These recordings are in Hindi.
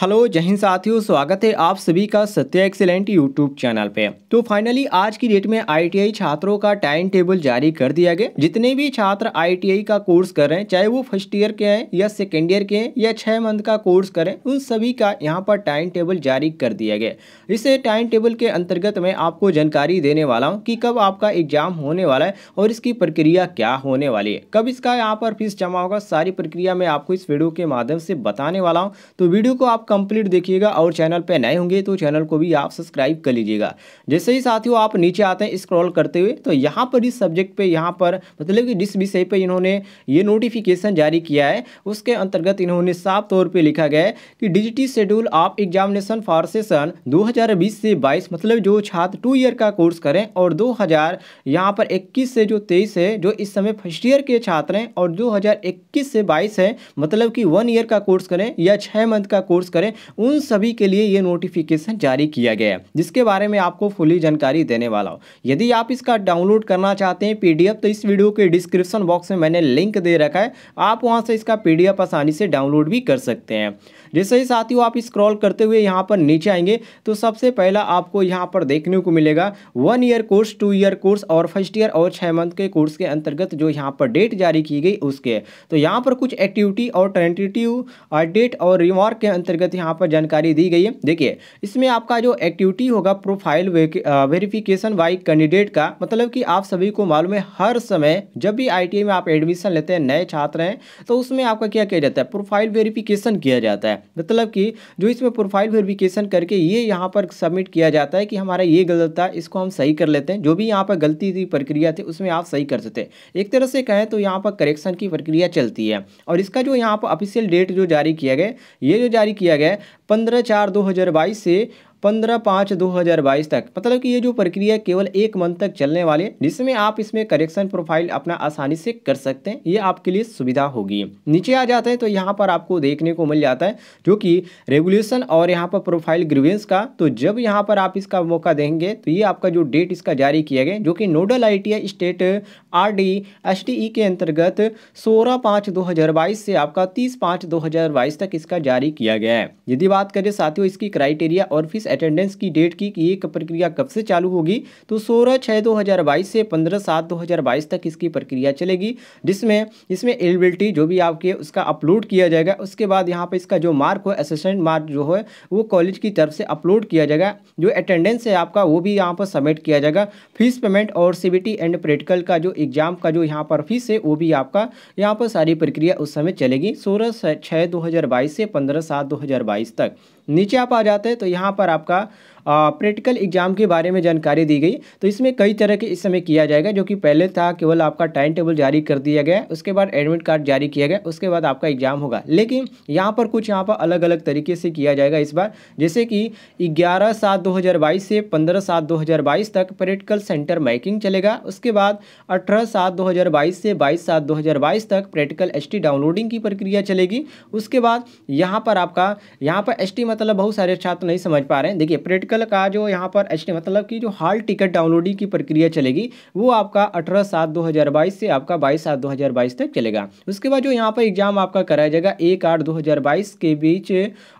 हेलो जय हिंद साथियों स्वागत है आप सभी का सत्य एक्सीलेंट यूट्यूब चैनल पे तो फाइनली आज की डेट में आईटीआई छात्रों का टाइम टेबल जारी कर दिया गया जितने भी छात्र आईटीआई का कोर्स कर रहे हैं चाहे वो फर्स्ट ईयर के हैं या सेकेंड ईयर के हैं या छह मंथ का कोर्स करें उन सभी का यहाँ पर टाइम टेबल जारी कर दिया गया इस टाइम टेबल के अंतर्गत मैं आपको जानकारी देने वाला हूँ की कब आपका एग्जाम होने वाला है और इसकी प्रक्रिया क्या होने वाली है कब इसका यहाँ पर फीस जमा होगा सारी प्रक्रिया मैं आपको इस वीडियो के माध्यम से बताने वाला हूँ तो वीडियो को आप कंप्लीट देखिएगा और चैनल पर नए होंगे तो चैनल को भी आप सब्सक्राइब कर लीजिएगा जैसे ही साथियों आप नीचे आते हैं स्क्रॉल करते हुए तो यहाँ पर इस सब्जेक्ट पे यहाँ पर मतलब कि जिस विषय पे इन्होंने ये नोटिफिकेशन जारी किया है उसके अंतर्गत इन्होंने साफ तौर पर लिखा गया है कि डिजिटी schedule of examination for session दो से बाईस मतलब जो छात्र टू ईयर का कोर्स करें और दो यहाँ पर इक्कीस से जो तेईस है जो इस समय फर्स्ट ईयर के छात्र हैं और दो से बाईस है मतलब कि वन ईयर का कोर्स करें या छः मंथ का कोर्स करें उन सभी के लिए ये नोटिफिकेशन जारी किया गया है जिसके बारे में आपको फुली जानकारी देने वाला हो यदि आप इसका डाउनलोड करना चाहते हैं पी तो इस वीडियो के डिस्क्रिप्शन बॉक्स में मैंने लिंक दे रखा है आप वहाँ से इसका पी आसानी से डाउनलोड भी कर सकते हैं जैसे ही साथियों आप स्क्रॉल करते हुए यहाँ पर नीचे आएंगे तो सबसे पहला आपको यहाँ पर देखने को मिलेगा one year course two year course और फर्स्ट ईयर और छः मंथ के कोर्स के अंतर्गत जो यहाँ पर डेट जारी की गई उसके तो यहाँ पर कुछ एक्टिविटी और ट्रेंटिटिव डेट और रिमार्क के अंतर्गत अंतर्गत यहाँ पर जानकारी दी गई है देखिए इसमें आपका जो एक्टिविटी होगा प्रोफाइल वेरिफिकेशन बाई कैंडिडेट का मतलब कि आप सभी को मालूम है हर समय जब भी आई में आप एडमिशन लेते हैं नए छात्र हैं तो उसमें आपका क्या किया जाता है प्रोफाइल वेरिफिकेशन किया जाता है मतलब कि जो इसमें प्रोफाइल वेरिफिकेशन करके ये यहाँ पर सबमिट किया जाता है कि हमारा ये गलत था इसको हम सही कर लेते हैं जो भी यहाँ पर गलती थी प्रक्रिया थी उसमें आप सही कर सकते हैं एक तरह से कहें तो यहाँ पर करेक्शन की प्रक्रिया चलती है और इसका जो यहाँ पर ऑफिशियल डेट जो जारी किया गया ये जो जारी किया गए पंद्रह चार दो हज़ार बाईस से पंद्रह पाँच दो हज़ार बाईस तक मतलब कि ये जो प्रक्रिया केवल एक मंथ तक चलने वाली है जिसमें आप इसमें करेक्शन प्रोफाइल अपना आसानी से कर सकते हैं ये आपके लिए सुविधा होगी नीचे आ जाते हैं तो यहाँ पर आपको देखने को मिल जाता है जो कि रेगुलेशन और यहाँ पर प्रोफाइल ग्रीवेंस का तो जब यहाँ पर आप इसका मौका देंगे तो ये आपका जो डेट इसका जारी किया गया जो कि nodal I state R D S के अंतर्गत सोलह पाँच दो से आपका तीस पाँच दो तक इसका जारी किया गया है यदि बात करें साथियों इसकी क्राइटेरिया और फीस अटेंडेंस की डेट की कि ये प्रक्रिया कब से चालू होगी तो सोलह छः दो हज़ार बाईस से पंद्रह सात दो हज़ार बाईस तक इसकी प्रक्रिया चलेगी जिसमें इसमें एलिबिलिटी जो भी आपके उसका अपलोड किया जाएगा उसके बाद यहाँ पर इसका जो मार्क हो असिस्टेंट मार्क जो है वो कॉलेज की तरफ से अपलोड किया जाएगा जो अटेंडेंस है आपका वो भी यहाँ पर सबमिट किया जाएगा फीस पेमेंट और सी एंड प्रैक्टिकल का जो एग्ज़ाम का जो यहाँ पर फीस है वो भी आपका यहाँ पर सारी प्रक्रिया उस समय चलेगी सोलह छः दो हज़ार बाईस से पंद्रह सात दो हज़ार बाईस तक नीचे आप आ जाते तो यहाँ पर आपका प्रैक्टिकल एग्जाम के बारे में जानकारी दी गई तो इसमें कई तरह के इस समय किया जाएगा जो कि पहले था केवल आपका टाइम टेबल जारी कर दिया गया उसके बाद एडमिट कार्ड जारी किया गया उसके बाद आपका एग्जाम होगा लेकिन यहाँ पर कुछ यहाँ पर अलग अलग तरीके से किया जाएगा इस बार जैसे कि ग्यारह सात दो हज़ार बाईस से पंद्रह सात दो हज़ार बाईस तक प्रैक्टिकल सेंटर मैकिंग चलेगा उसके बाद अठारह सात दो हज़ार बाईस से बाईस सात दो हज़ार बाईस तक प्रैक्टिकल एस टी डाउनलोडिंग की प्रक्रिया चलेगी उसके बाद यहाँ पर आपका यहाँ पर एस टी मतलब बहुत सारे छात्र नहीं समझ पा रहे हैं देखिए प्रैक्टिकल आर्टिकल का जो यहाँ पर एच मतलब कि जो हाल टिकट डाउनलोडिंग की प्रक्रिया चलेगी वो आपका अठारह सात दो हज़ार बाईस से आपका बाईस सात दो हज़ार बाईस तक चलेगा उसके बाद जो यहाँ पर एग्जाम आपका कराया जाएगा एक आठ दो हज़ार बाईस के बीच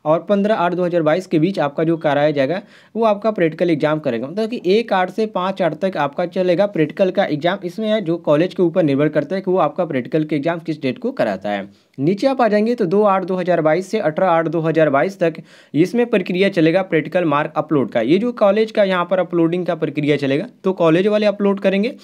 और पंद्रह आठ दो हज़ार बाईस के बीच आपका जो कराया जाएगा वो आपका प्रैक्टिकल एग्जाम करेगा मतलब कि एक आठ से पाँच आठ तक आपका चलेगा प्रैक्टिकल का एग्जाम इसमें जो कॉलेज के ऊपर निर्भर करता है कि वो आपका प्रैक्टिकल के एग्जाम किस डेट को कराता है नीचे आप आ जाएंगे तो दो आठ दो हज़ार बाईस से अठारह आठ दो हज़ार बाईस तक इसमें प्रक्रिया चलेगा प्रैक्टिकल मार्क अपलोड का ये जो कॉलेज का यहाँ पर अपलोडिंग का प्रक्रिया चलेगा तो कॉलेज वाले अपलोड करेंगे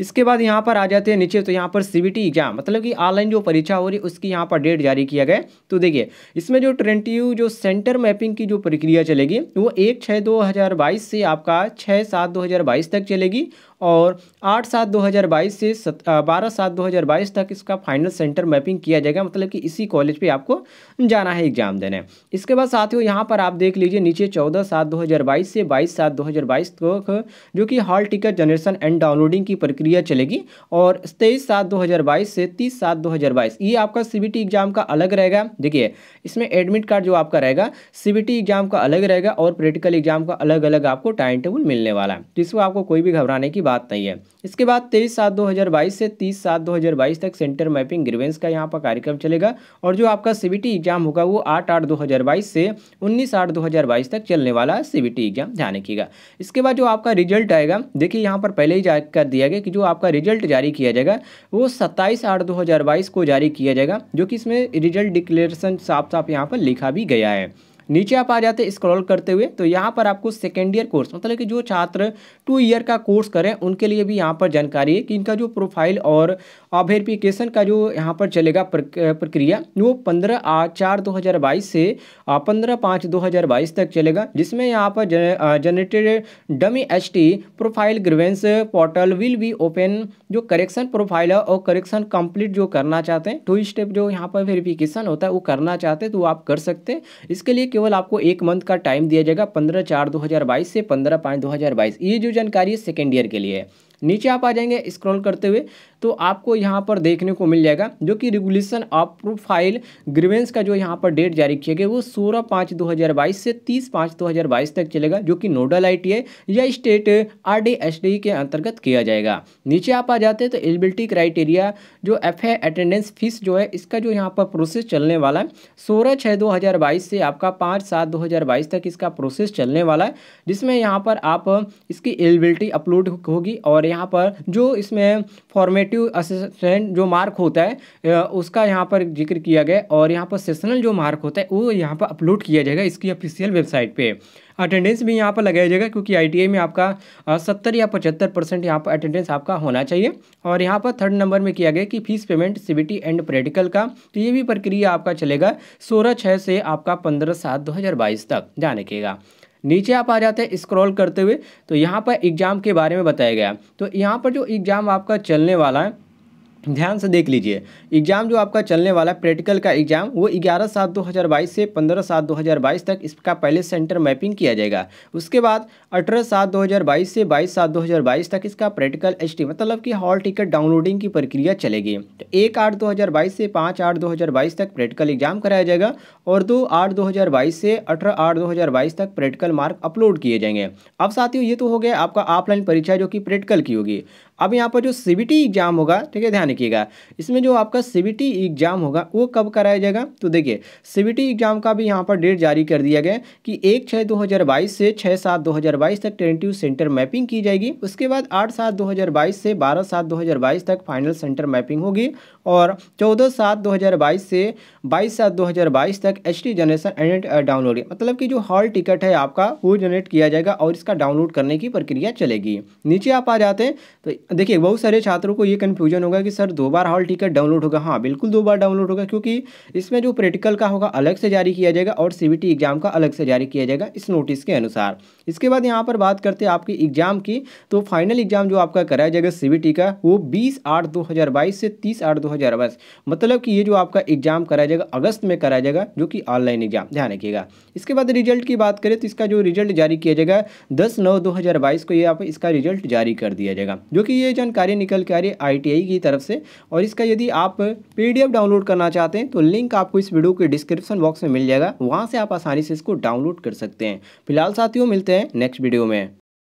इसके बाद यहाँ पर आ जाते हैं नीचे तो यहाँ पर सी बी एग्जाम मतलब कि ऑनलाइन जो परीक्षा हो रही है उसकी यहाँ पर डेट जारी किया गया तो देखिए इसमें जो ट्रेंटिव जो सेंटर मैपिंग की जो प्रक्रिया चलेगी वो एक छः दो हज़ार बाईस से आपका छः सात दो हज़ार बाईस तक चलेगी और आठ सात दो हज़ार बाईस से सत बारह सात दो हज़ार बाईस तक इसका फाइनल सेंटर मैपिंग किया जाएगा मतलब कि इसी कॉलेज पे आपको जाना है एग्ज़ाम देने इसके बाद साथियों यहाँ पर आप देख लीजिए नीचे चौदह सात दो हज़ार बाईस से बाईस सात दो हज़ार बाईस तक जो कि hall ticket generation and downloading की प्रक्रिया चलेगी और तेईस सात दो हज़ार बाईस से तीस सात दो हज़ार बाईस ये आपका सी बी टी एग्ज़ाम का अलग रहेगा देखिए इसमें एडमिट कार्ड जो आपका रहेगा सी बी टी एग्ज़ाम का अलग रहेगा और प्रैक्टिकल एग्ज़ाम का अलग अलग आपको टाइम टेबल मिलने वाला है जिसको तो आपको कोई भी घबराने की बात बात नहीं है इसके बाद तेईस सात दो हज़ार बाईस से तीस सात दो हज़ार बाईस तक सेंटर मैपिंग ग्रीवेंस का यहाँ पर कार्यक्रम चलेगा और जो आपका सी एग्ज़ाम होगा वो आठ आठ दो हज़ार बाईस से उन्नीस आठ दो हज़ार बाईस तक चलने वाला सी एग्ज़ाम ध्यान रखिएगा इसके बाद जो आपका रिजल्ट आएगा देखिए यहाँ पर पहले ही जा कर दिया गया कि जो आपका रिजल्ट जारी किया जाएगा वो सत्ताईस आठ दो हज़ार बाईस को जारी किया जाएगा जो कि इसमें रिजल्ट डिक्लेरेशन साफ साफ यहाँ पर लिखा भी गया है नीचे आप आ जाते स्क्रॉल करते हुए तो यहाँ पर आपको सेकेंड ईयर कोर्स मतलब कि जो छात्र टू ईयर का कोर्स करें उनके लिए भी यहाँ पर जानकारी है कि इनका जो प्रोफाइल और वेरिफिकेशन का जो यहाँ पर चलेगा प्रक्रिया वो पंद्रह चार दो हज़ार बाईस से पंद्रह पाँच दो हज़ार बाईस तक चलेगा जिसमें यहाँ पर generated dummy H T profile grievance portal will be open जो करेक्शन प्रोफाइल है और करेक्शन कंप्लीट जो करना चाहते हैं टू स्टेप जो यहाँ पर वेरिफिकेशन होता है वो करना चाहते हैं तो आप कर सकते हैं इसके लिए केवल आपको एक मंथ का टाइम दिया जाएगा पंद्रह चार दो हज़ार बाईस से पंद्रह पाँच दो हज़ार बाईस ये जो जानकारी है सेकेंड ईयर के लिए है नीचे आप आ जाएंगे स्क्रॉल करते हुए तो आपको यहाँ पर देखने को मिल जाएगा जो कि रेगुलेशन ऑफ प्रोफाइल ग्रीवेंस का जो यहाँ पर डेट जारी किया गया वो सोलह पाँच दो हज़ार बाईस से तीस पाँच दो हज़ार बाईस तक चलेगा जो कि नोडल आई या state R D S D के अंतर्गत किया जाएगा नीचे आप आ जाते हैं तो एलिबिलिटी क्राइटेरिया जो एफ है अटेंडेंस फीस जो है इसका जो यहाँ पर प्रोसेस चलने वाला है सोलह छः दो हज़ार बाईस से आपका पाँच सात दो हज़ार बाईस तक इसका प्रोसेस चलने वाला है जिसमें यहाँ पर आप इसकी एलिबिलिटी अपलोड होगी और यहाँ पर जो इसमें फॉर्मेट क्वालिटेटिव असिस्टेंट जो मार्क होता है उसका यहाँ पर जिक्र किया गया और यहाँ पर सेशनल जो मार्क होता है वो यहाँ पर अपलोड किया जाएगा इसकी ऑफिशियल वेबसाइट पे अटेंडेंस भी यहाँ पर लगाया जाएगा क्योंकि आई में आपका सत्तर या पचहत्तर परसेंट यहाँ पर अटेंडेंस आपका होना चाहिए और यहाँ पर थर्ड नंबर में किया गया कि fees payment CBT and practical का तो ये भी प्रक्रिया आपका चलेगा सोलह छः से आपका पंद्रह सात दो तक जाने रखिएगा नीचे आप आ जाते हैं स्क्रॉल करते हुए तो यहाँ पर एग्ज़ाम के बारे में बताया गया तो यहाँ पर जो एग्ज़ाम आपका चलने वाला है ध्यान से देख लीजिए एग्ज़ाम जो आपका चलने वाला प्रैक्टिकल का एग्ज़ाम वो 11 सात 2022 से 15 सात 2022 तक इसका पहले सेंटर मैपिंग किया जाएगा उसके बाद 18 सात 2022 से 22 सात 2022 तक इसका प्रैक्टिकल एच मतलब कि हॉल टिकट डाउनलोडिंग की प्रक्रिया चलेगी तो एक आठ 2022 से पाँच आठ 2022 तक प्रैक्टिकल एग्ज़ाम कराया जाएगा और दो आठ दो से अठारह आठ दो तक प्रैक्टिकल मार्क अपलोड किए जाएंगे अब साथियों ये तो हो गया आपका ऑफलाइन परीक्षा जो कि प्रैक्टिकल की होगी अब यहाँ पर जो सी एग्ज़ाम होगा ठीक है ध्यान रखिएगा इसमें जो आपका सी एग्ज़ाम होगा वो कब कराया जाएगा तो देखिए सी एग्ज़ाम का भी यहाँ पर डेट जारी कर दिया गया कि एक छः दो हज़ार बाईस से छः सात दो हज़ार बाईस तक टेंटिव सेंटर मैपिंग की जाएगी उसके बाद आठ सात दो हज़ार बाईस से बारह सात दो हज़ार बाईस तक फाइनल सेंटर मैपिंग होगी और 14 सात 2022 से 22 सात 2022 तक H D generation and download मतलब कि जो हॉल टिकट है आपका वो जनरेट किया जाएगा और इसका डाउनलोड करने की प्रक्रिया चलेगी नीचे आप आ जाते हैं तो देखिए बहुत सारे छात्रों को ये कन्फ्यूजन होगा कि सर दो बार हॉल टिकट डाउनलोड होगा हाँ बिल्कुल दो बार डाउनलोड होगा क्योंकि इसमें जो प्रैक्टिकल का होगा अलग से जारी किया जाएगा और सी एग्ज़ाम का अलग से जारी किया जाएगा इस नोटिस के अनुसार इसके बाद यहाँ पर बात करते हैं आपकी एग्ज़ाम की तो फाइनल एग्ज़ाम जो आपका कराया जाएगा सी का वो बीस आठ दो से तीस आठ दो 2022 मतलब कि ये जो आपका एग्ज़ाम कराया जाएगा अगस्त में कराया जाएगा जो कि ऑनलाइन एग्ज़ाम ध्यान रखिएगा इसके बाद रिजल्ट की बात करें तो इसका जो रिजल्ट जारी किया जाएगा दस नौ दो को ये आप इसका रिजल्ट जारी कर दिया जाएगा जो कि ये जानकारी निकल के आ रही है आई की तरफ से और इसका यदि आप पी डाउनलोड करना चाहते हैं तो लिंक आपको इस वीडियो के डिस्क्रिप्शन बॉक्स में मिल जाएगा वहाँ से आप आसानी से इसको डाउनलोड कर सकते हैं फिलहाल साथियों मिलते हैं नेक्स्ट वीडियो में